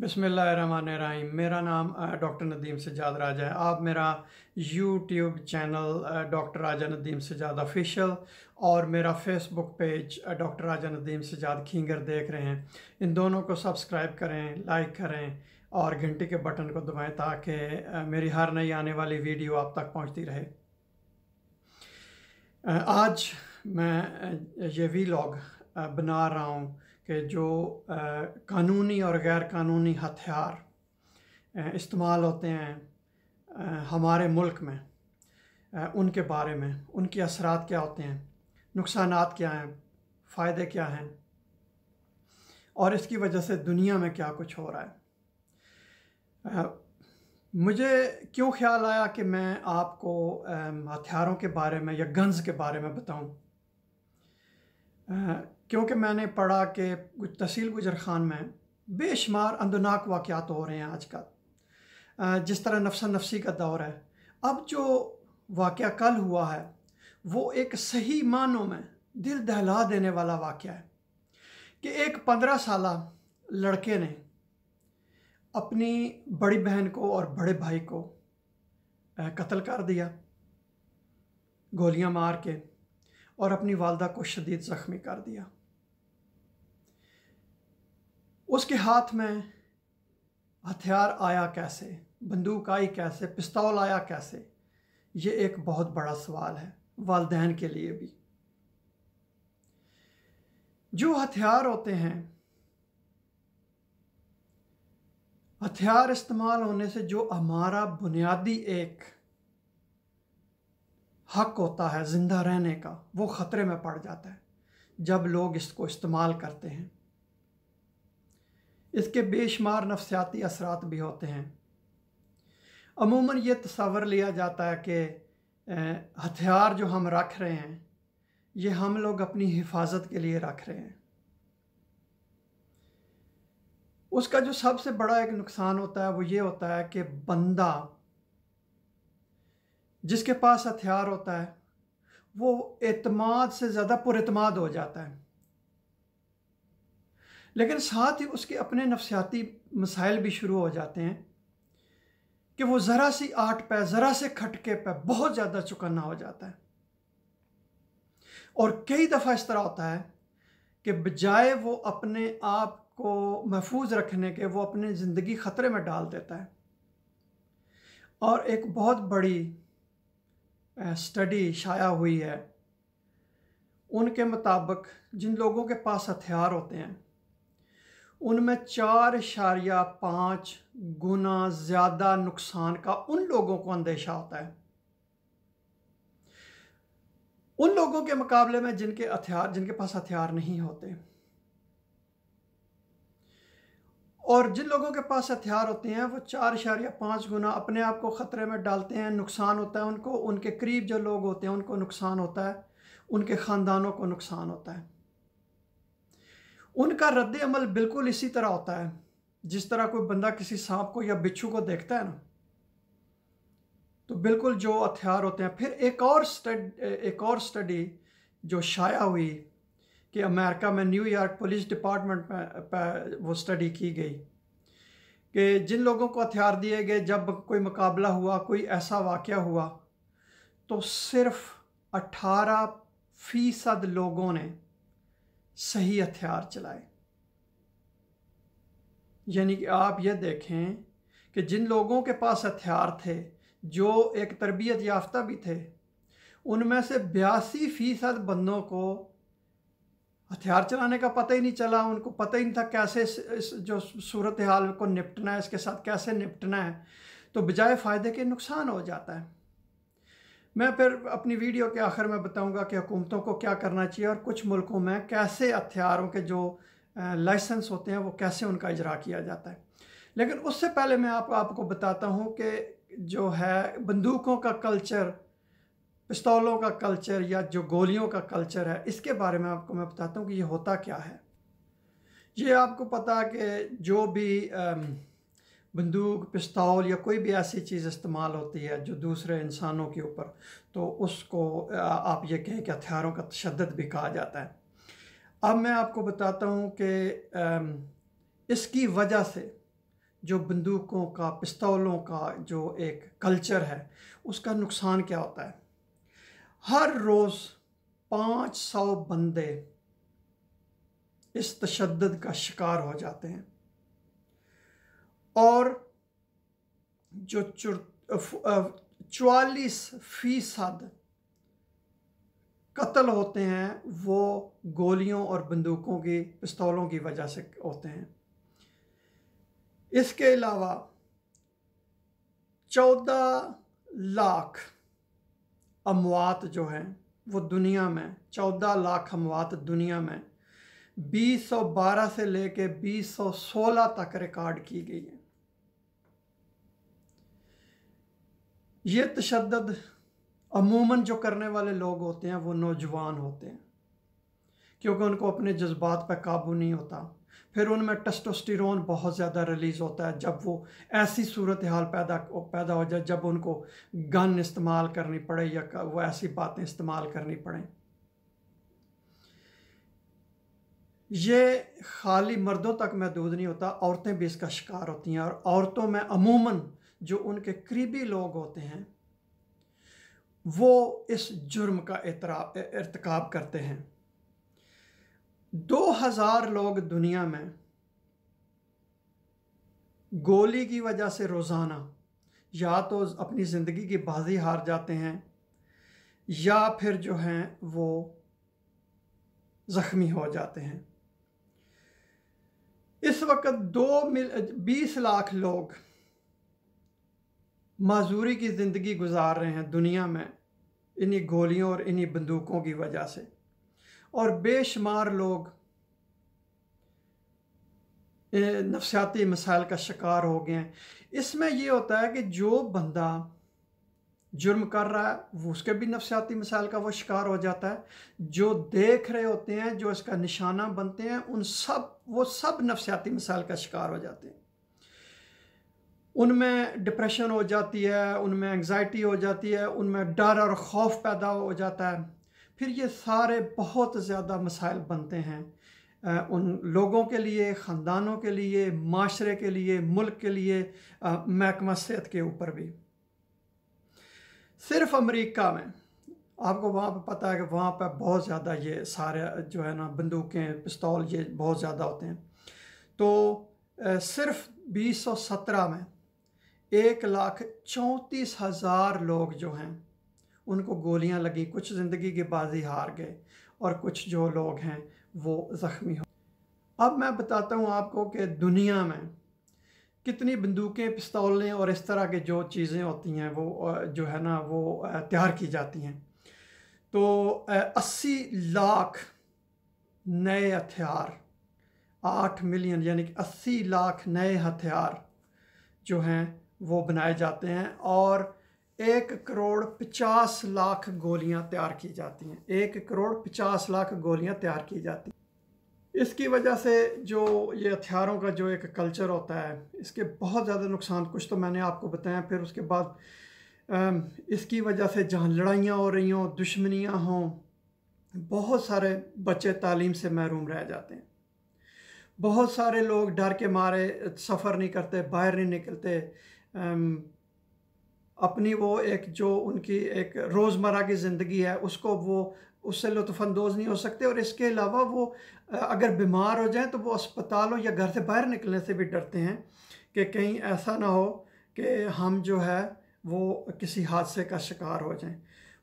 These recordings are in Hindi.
बिसमीम मेरा नाम डॉक्टर नदीम सजाद राजा है आप मेरा YouTube channel doctor Raja Nadeem Sajjad official और मेरा Facebook page doctor Raja Nadeem Sajjad Khingar देख रहे हैं इन दोनों को सब्सक्राइब करें लाइक करें और घंटी के बटन को दबाएं ताकि मेरी हर नई आने वाली वीडियो आप तक पहुंचती रहे आज मैं ये वी लॉग बना रहा हूँ कि जो कानूनी और गैर कानूनी हथियार इस्तेमाल होते हैं हमारे मुल्क में उनके बारे में उनके असरात क्या होते हैं नुकसान क्या हैं फ़ायदे क्या हैं और इसकी वजह से दुनिया में क्या कुछ हो रहा है मुझे क्यों ख्याल आया कि मैं आपको हथियारों के बारे में या गन्स के बारे में बताऊं क्योंकि मैंने पढ़ा कि तहसील गुजर खान में बेशुमार अंदनाक वाक़ात हो रहे हैं आज का जिस तरह नफसा नफसी का दौर है अब जो वाक़ कल हुआ है वो एक सही मानों में दिल दहला देने वाला वाक़ है कि एक पंद्रह साल लड़के ने अपनी बड़ी बहन को और बड़े भाई को कत्ल कर दिया गोलियां मार के और अपनी वालदा को शदीद ज़ख्मी कर दिया उसके हाथ में हथियार आया कैसे बंदूक आई कैसे पिस्तौल आया कैसे ये एक बहुत बड़ा सवाल है वालदेन के लिए भी जो हथियार होते हैं हथियार इस्तेमाल होने से जो हमारा बुनियादी एक हक होता है ज़िंदा रहने का वो ख़तरे में पड़ जाता है जब लोग इसको इस्तेमाल करते हैं इसके बेशुमार नफसियाती असरात भी होते हैं अमूमन ये तस्वर लिया जाता है कि हथियार जो हम रख रहे हैं ये हम लोग अपनी हिफाजत के लिए रख रहे हैं उसका जो सबसे बड़ा एक नुकसान होता है वो ये होता है कि बंदा जिसके पास हथियार होता है वो एतमाद से ज़्यादा पुरमाद हो जाता है लेकिन साथ ही उसके अपने नफसियाती मसाइल भी शुरू हो जाते हैं कि वो ज़रा सी आठ पे ज़रा से खटके पे बहुत ज़्यादा चुकाना हो जाता है और कई दफ़ा इस तरह होता है कि बजाय वो अपने आप को महफूज रखने के वो अपनी ज़िंदगी ख़तरे में डाल देता है और एक बहुत बड़ी स्टडी शाया हुई है उनके मुताबिक जिन लोगों के पास हथियार होते हैं उनमें चार इशारिया पाँच गुना ज़्यादा नुकसान का उन लोगों को अंदेशा होता है उन लोगों के मुकाबले में जिनके हथियार जिनके पास हथियार नहीं होते और जिन लोगों के पास हथियार होते हैं वो चार इशारिया पाँच गुना अपने आप को ख़तरे में डालते हैं नुकसान होता है उनको उनके करीब जो लोग होते हैं उनको नुकसान होता है उनके ख़ानदानों को नुकसान होता है उनका रद्द अमल बिल्कुल इसी तरह होता है जिस तरह कोई बंदा किसी सांप को या बिच्छू को देखता है ना तो बिल्कुल जो हथियार होते हैं फिर एक और स्टड एक और स्टडी जो शाया हुई कि अमेरिका में न्यूयॉर्क पुलिस डिपार्टमेंट में वो स्टडी की गई कि जिन लोगों को हथियार दिए गए जब कोई मुकाबला हुआ कोई ऐसा वाक़ हुआ तो सिर्फ अट्ठारह फ़ीसद लोगों ने सही हथियार चलाएं यानी कि आप यह देखें कि जिन लोगों के पास हथियार थे जो एक तरबियत याफ्ता भी थे उनमें से बयासी फ़ीसद बंदों को हथियार चलाने का पता ही नहीं चला उनको पता ही नहीं था कैसे इस, इस जो सूरत हाल को निपटना है इसके साथ कैसे निपटना है तो बजाय फ़ायदे के नुकसान हो जाता है मैं फिर अपनी वीडियो के आखिर में बताऊंगा कि हुकूमतों को क्या करना चाहिए और कुछ मुल्कों में कैसे हथियारों के जो लाइसेंस होते हैं वो कैसे उनका इजरा किया जाता है लेकिन उससे पहले मैं आप, आपको बताता हूँ कि जो है बंदूकों का कल्चर पिस्तौलों का कल्चर या जो गोलियों का कल्चर है इसके बारे में आपको मैं बताता हूँ कि ये होता क्या है ये आपको पता है कि जो भी बंदूक पिस्तौल या कोई भी ऐसी चीज़ इस्तेमाल होती है जो दूसरे इंसानों के ऊपर तो उसको आप ये कहें कि हथियारों का तशद भी कहा जाता है अब मैं आपको बताता हूँ कि इसकी वजह से जो बंदूकों का पिस्तौलों का जो एक कल्चर है उसका नुकसान क्या होता है हर रोज़ पाँच सौ बंदे इस तशद का शिकार हो जाते हैं और जो चौवालीस फीसद कत्ल होते हैं वो गोलियों और बंदूकों के पिस्तौलों की वजह से होते हैं इसके अलावा चौदह लाख अमवात जो हैं वो दुनिया में चौदह लाख अमवात दुनिया में बारह से लेके सोलह तक रिकॉर्ड की गई है ये तशद अमूमन जो करने वाले लोग होते हैं वो नौजवान होते हैं क्योंकि उनको अपने जज्बात पर काबू नहीं होता फिर उनमें टेस्टोस्टेरोन बहुत ज़्यादा रिलीज़ होता है जब वो ऐसी सूरत हाल पैदा पैदा हो जाए जब उनको गन इस्तेमाल करनी पड़े या वो ऐसी बातें इस्तेमाल करनी पड़ें ये खाली मर्दों तक महदूद नहीं होता औरतें भी इसका शिकार होती हैं और औरतों में अमूमन जो उनके करीबी लोग होते हैं वो इस जुर्म का इरतकब करते हैं दो हज़ार लोग दुनिया में गोली की वजह से रोज़ाना या तो अपनी ज़िंदगी की बाजी हार जाते हैं या फिर जो हैं वो ज़ख्मी हो जाते हैं इस वक्त दो मिल बीस लाख लोग माजूरी की ज़िंदगी गुजार रहे हैं दुनिया में इन्हीं गोलियों और इन्हीं बंदूकों की वजह से और बेशुमार लोग नफसियाती मसाइल का शिकार हो गए हैं इसमें यह होता है कि जो बंदा जुर्म कर रहा है वो उसके भी नफसियाती मसाइल का वो शिकार हो जाता है जो देख रहे होते हैं जो इसका निशाना बनते हैं उन सब वो सब नफसियाती मसाइल का शिकार हो जाते हैं उनमें डिप्रेशन हो जाती है उनमें एंगजाइटी हो जाती है उनमें डर और खौफ पैदा हो जाता है फिर ये सारे बहुत ज़्यादा मसाइल बनते हैं उन लोगों के लिए ख़ानदानों के लिए माशरे के लिए मुल्क के लिए महकमा सेहत के ऊपर भी सिर्फ अमेरिका में आपको वहाँ पर पता है कि वहाँ पर बहुत ज़्यादा ये सारे जो है ना बंदूकें पिस्तौल ये बहुत ज़्यादा होते हैं तो सिर्फ 2017 में एक लाख चौंतीस हज़ार लोग जो हैं उनको गोलियां लगी कुछ ज़िंदगी की बाजी हार गए और कुछ जो लोग हैं वो ज़ख्मी हो अब मैं बताता हूँ आपको कि दुनिया में कितनी बंदूकें पिस्तौलें और इस तरह के जो चीज़ें होती हैं वो जो है ना वो तैयार की जाती हैं तो अस्सी लाख नए हथियार आठ मिलियन यानी कि अस्सी लाख नए हथियार जो हैं वो बनाए जाते हैं और एक करोड़ पचास लाख गोलियां तैयार की जाती हैं एक करोड़ पचास लाख गोलियां तैयार की जाती हैं इसकी वजह से जो ये हथियारों का जो एक कल्चर होता है इसके बहुत ज़्यादा नुकसान कुछ तो मैंने आपको बताया फिर उसके बाद इसकी वजह से जहाँ लड़ाइयाँ हो रही हों दुश्मनियाँ हों बहुत सारे बच्चे तालीम से महरूम रह जाते हैं बहुत सारे लोग डर के मारे सफ़र नहीं करते बाहर नहीं निकलते अपनी वो एक जो उनकी एक रोज़मर्रा की ज़िंदगी है उसको वो उससे लुफानंदोज़ नहीं हो सकते और इसके अलावा वो अगर बीमार हो जाएं तो वो अस्पतालों या घर से बाहर निकलने से भी डरते हैं कि कहीं ऐसा ना हो कि हम जो है वो किसी हादसे का शिकार हो जाएं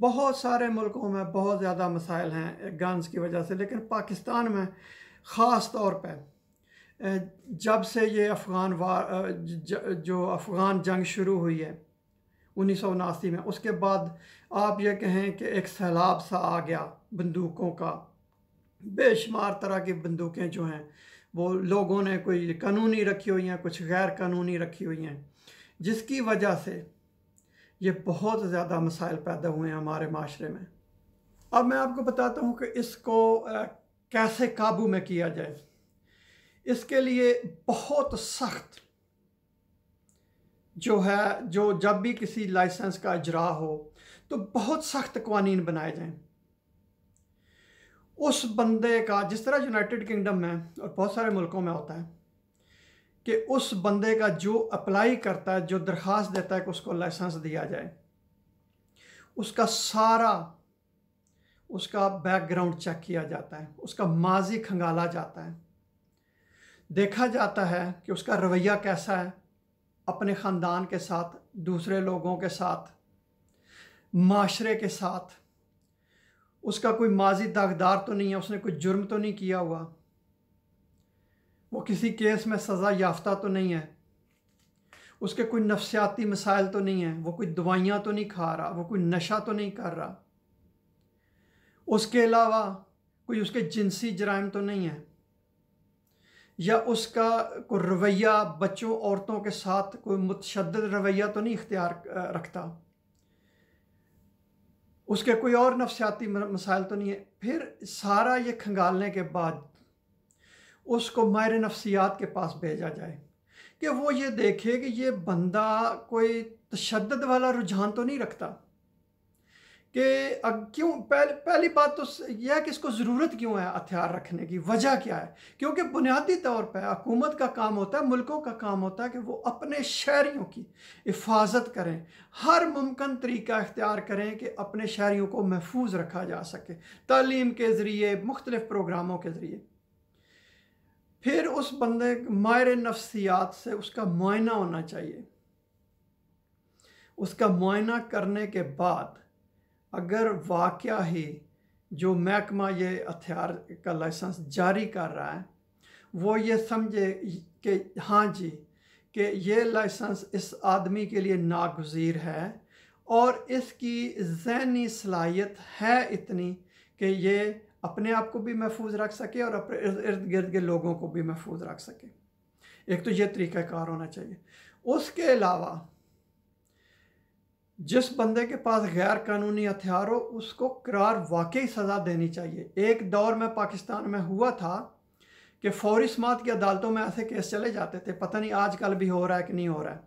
बहुत सारे मुल्कों में बहुत ज़्यादा मसाइल हैं गन्स की वजह से लेकिन पाकिस्तान में ख़ास तौर पर जब से ये अफ़गान वार जो अफ़गान जंग शुरू हुई है उन्नीस सौ उनासी में उसके बाद आप ये कहें कि एक सैलाब सा आ गया बंदूकों का बेशुमार तरह की बंदूकें जो हैं वो लोगों ने कोई कानूनी रखी हुई हैं कुछ गैर कानूनी रखी हुई हैं जिसकी वजह से ये बहुत ज़्यादा मसाइल पैदा हुए हैं हमारे माशरे में अब मैं आपको बताता हूँ कि इसको कैसे काबू में किया जाए इसके लिए बहुत सख्त जो है जो जब भी किसी लाइसेंस का इजरा हो तो बहुत सख्त कवानीन बनाए जाएं उस बंदे का जिस तरह यूनाइटेड किंगडम में और बहुत सारे मुल्कों में होता है कि उस बंदे का जो अप्लाई करता है जो दरख्वास्त देता है कि उसको लाइसेंस दिया जाए उसका सारा उसका बैकग्राउंड चेक किया जाता है उसका माजी खंगाला जाता है देखा जाता है कि उसका रवैया कैसा है अपने ख़ानदान के साथ दूसरे लोगों के साथ माशरे के साथ उसका कोई माजी दागदार तो नहीं है उसने कोई जुर्म तो नहीं किया हुआ वो किसी केस में सज़ा याफ्ता तो नहीं है उसके कोई नफसियाती मसाइल तो नहीं है वो कोई दवाइयाँ तो नहीं खा रहा वो कोई नशा तो नहीं कर रहा उसके अलावा कोई उसके जिनसी जराइम तो नहीं है या उसका कोई रवैया बच्चों औरतों के साथ कोई मुतशद रवैया तो नहीं इख्तियार रखता उसके कोई और नफसियाती मसाइल तो नहीं है फिर सारा ये खंगालने के बाद उसको मायर नफसियात के पास भेजा जाए कि वो ये देखे कि ये बंदा कोई तशद वाला रुझान तो नहीं रखता कि क्यों पहले पहली बात तो यह है कि इसको ज़रूरत क्यों है हथियार रखने की वजह क्या है क्योंकि बुनियादी तौर पर हकूमत का काम होता है मुल्कों का काम होता है कि वो अपने शहरीों की हिफाजत करें हर मुमकिन तरीका इख्तियार करें कि अपने शहरीों को महफूज रखा जा सके तालीम के ज़रिए मुख्तलिफ़ प्रोग्रामों के ज़रिए फिर उस बंदे मायर नफसियात से उसका मुआयना होना चाहिए उसका मुआयना करने के बाद अगर वाक़ ही जो महकमा ये हथियार का लाइसेंस जारी कर रहा है वो ये समझे कि हाँ जी कि ये लाइसेंस इस आदमी के लिए नागजीर है और इसकी जहनी सलाहियत है इतनी कि ये अपने आप को भी महफूज रख सके और अपने इर्द गिर्द के लोगों को भी महफूज रख सके एक तो ये तरीक़ाकार होना चाहिए उसके अलावा जिस बंदे के पास गैर कानूनी हथियार हो उसको करार वाकई सज़ा देनी चाहिए एक दौर में पाकिस्तान में हुआ था कि फौरी समात की अदालतों में ऐसे केस चले जाते थे पता नहीं आजकल भी हो रहा है कि नहीं हो रहा है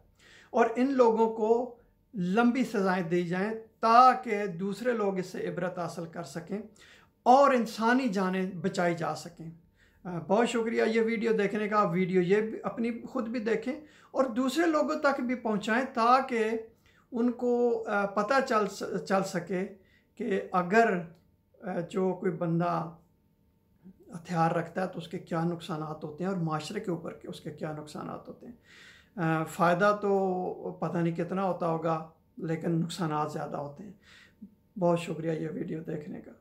और इन लोगों को लंबी सज़ाएँ दी जाएँ ताकि दूसरे लोग इससे इबरत हासिल कर सकें और इंसानी जानें बचाई जा सकें बहुत शुक्रिया ये वीडियो देखने का वीडियो ये अपनी खुद भी देखें और दूसरे लोगों तक भी पहुँचाएँ ताकि उनको पता चल चल सके कि अगर जो कोई बंदा हथियार रखता है तो उसके क्या नुकसान होते हैं और माशरे के ऊपर के उसके क्या नुकसान होते हैं फ़ायदा तो पता नहीं कितना होता होगा लेकिन नुकसान ज़्यादा होते हैं बहुत शुक्रिया ये वीडियो देखने का